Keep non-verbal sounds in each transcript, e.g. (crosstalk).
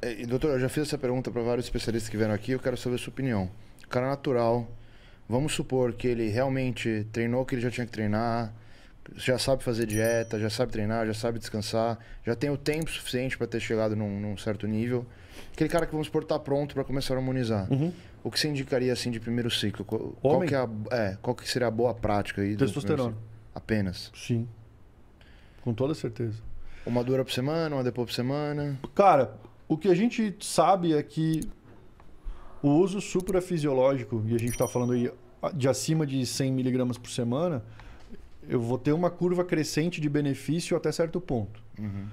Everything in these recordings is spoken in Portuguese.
É, doutor, eu já fiz essa pergunta para vários especialistas que vieram aqui, eu quero saber a sua opinião. O cara natural, vamos supor que ele realmente treinou o que ele já tinha que treinar, já sabe fazer dieta, já sabe treinar, já sabe descansar, já tem o tempo suficiente para ter chegado num, num, certo nível. Aquele cara que vamos supor está pronto para começar a harmonizar. Uhum. O que você indicaria assim de primeiro ciclo? Qual, qual que, é a, é, qual que seria a boa prática aí? Testosterona. Apenas. Sim. Com toda certeza. Uma dura por semana, uma depois por semana. Cara, o que a gente sabe é que o uso suprafisiológico, e a gente está falando aí ah, de acima de 100 miligramas por semana, eu vou ter uma curva crescente de benefício até certo ponto. Uhum.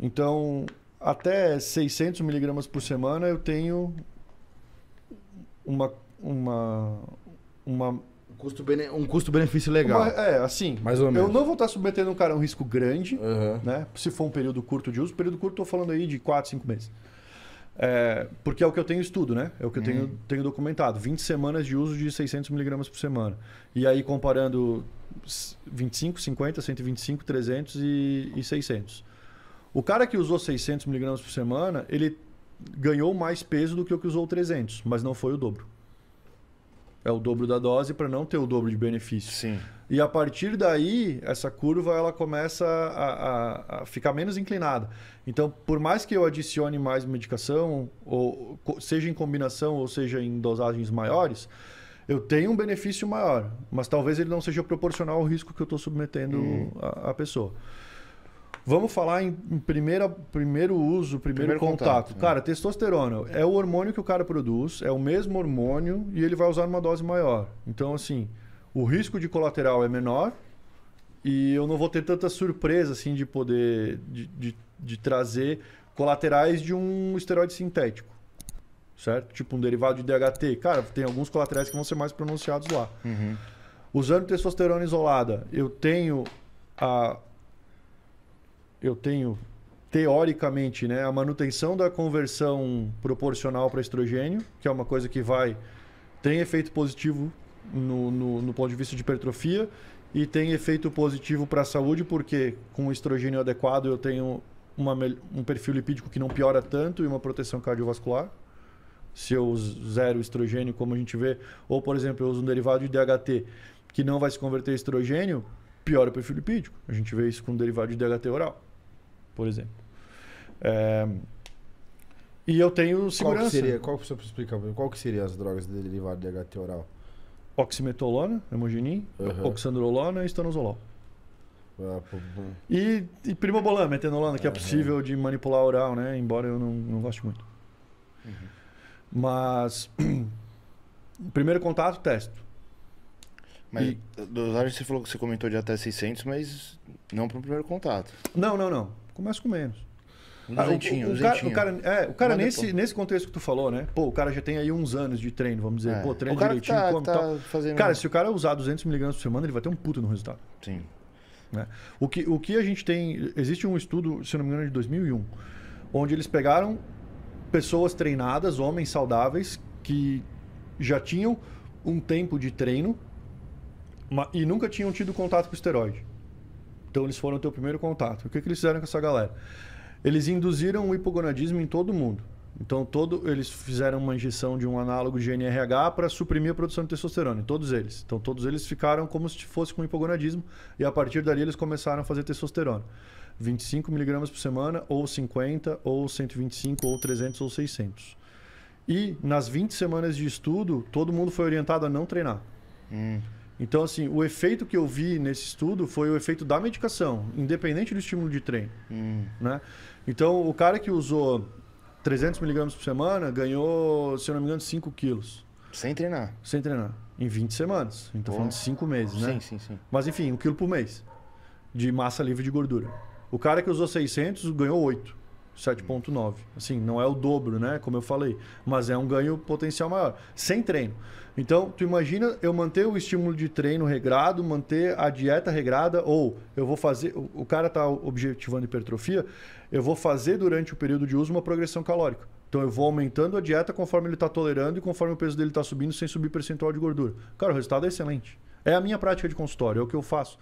Então, até 600 miligramas por semana eu tenho uma, uma, uma Custo -bene... um custo-benefício legal. Uma, é, assim. Mais ou menos. Eu não vou estar submetendo um cara a um risco grande, uhum. né? Se for um período curto de uso. Período curto, estou falando aí de 4, 5 meses. É, porque é o que eu tenho estudo, né? É o que eu tenho, hum. tenho documentado. 20 semanas de uso de 600 mg por semana. E aí, comparando 25, 50, 125, 300 e, e 600. O cara que usou 600 mg por semana, ele ganhou mais peso do que o que usou 300, mas não foi o dobro é o dobro da dose para não ter o dobro de benefício. Sim. E a partir daí, essa curva ela começa a, a, a ficar menos inclinada. Então, por mais que eu adicione mais medicação, ou seja em combinação ou seja em dosagens maiores, eu tenho um benefício maior, mas talvez ele não seja proporcional ao risco que eu estou submetendo hum. a, a pessoa. Vamos falar em, primeira, primeiro uso, primeiro, primeiro contato. contato. Né? Cara, testosterona é o hormônio que o cara produz, é o mesmo hormônio e ele vai usar uma dose maior. Então, assim, o risco de colateral é menor e eu não vou ter tanta surpresa, assim, de poder, de, de, de trazer colaterais de um esteroide sintético certo? Tipo um derivado de DHT. Cara, tem alguns colaterais que vão ser mais pronunciados lá. Uhum. Usando testosterona isolada, eu tenho a, eu tenho, teoricamente, né, a manutenção da conversão proporcional para estrogênio, que é uma coisa que vai. tem efeito positivo no, no, no ponto de vista de hipertrofia e tem efeito positivo para a saúde, porque com o estrogênio adequado eu tenho uma, um perfil lipídico que não piora tanto e uma proteção cardiovascular. Se eu zero estrogênio, como a gente vê, ou por exemplo, eu uso um derivado de DHT que não vai se converter em estrogênio, piora o perfil lipídico. A gente vê isso com um derivado de DHT oral por exemplo. É... E eu tenho segurança. Qual que seria? Qual você explica? Qual que seria as drogas derivadas de HT oral? Oximetolona, hemogenin, uhum. oxandrolona e estanozolol. Uhum. E, e primobolan, metenolona, que uhum. é possível de manipular oral, né? Embora eu não, não goste muito. Uhum. Mas (clears throat) primeiro contato, testo. Mas e... você falou que você comentou de até 600, mas não para o primeiro contato. Não, não, não. Começa com menos. Um ah, jeitinho, o, o, cara, o cara, é, o cara nesse, nesse contexto que tu falou, né? Pô, o cara já tem aí uns anos de treino, vamos dizer. É. Pô, treino o cara direitinho, tá, tá tal. Fazendo... Cara, se o cara usar 200 miligramas por semana, ele vai ter um puto no resultado. Sim. Né? O, que, o que a gente tem... Existe um estudo, se não me engano, é de 2001, onde eles pegaram pessoas treinadas, homens saudáveis, que já tinham um tempo de treino e nunca tinham tido contato com esteroide. Então eles foram ter o primeiro contato. O que, que eles fizeram com essa galera? Eles induziram o hipogonadismo em todo mundo. Então todo, eles fizeram uma injeção de um análogo de para suprimir a produção de testosterona, em todos eles. Então todos eles ficaram como se fosse com hipogonadismo e a partir dali eles começaram a fazer testosterona. 25 miligramas por semana, ou 50, ou 125, ou 300, ou 600. E nas 20 semanas de estudo, todo mundo foi orientado a não treinar. Hum. Então, assim, o efeito que eu vi nesse estudo foi o efeito da medicação, independente do estímulo de treino. Hum. Né? Então, o cara que usou 300 miligramas por semana ganhou, se eu não me engano, 5 quilos. Sem treinar? Sem treinar. Em 20 semanas. Então, falando de 5 meses, né? Sim, sim, sim. Mas, enfim, 1 um quilo por mês de massa livre de gordura. O cara que usou 600 ganhou 8. 7.9. Assim, não é o dobro, né? Como eu falei, mas é um ganho potencial maior, sem treino. Então, tu imagina eu manter o estímulo de treino regrado, manter a dieta regrada, ou eu vou fazer. O cara está objetivando hipertrofia, eu vou fazer durante o período de uso uma progressão calórica. Então eu vou aumentando a dieta conforme ele está tolerando e conforme o peso dele está subindo, sem subir percentual de gordura. Cara, o resultado é excelente. É a minha prática de consultório, é o que eu faço.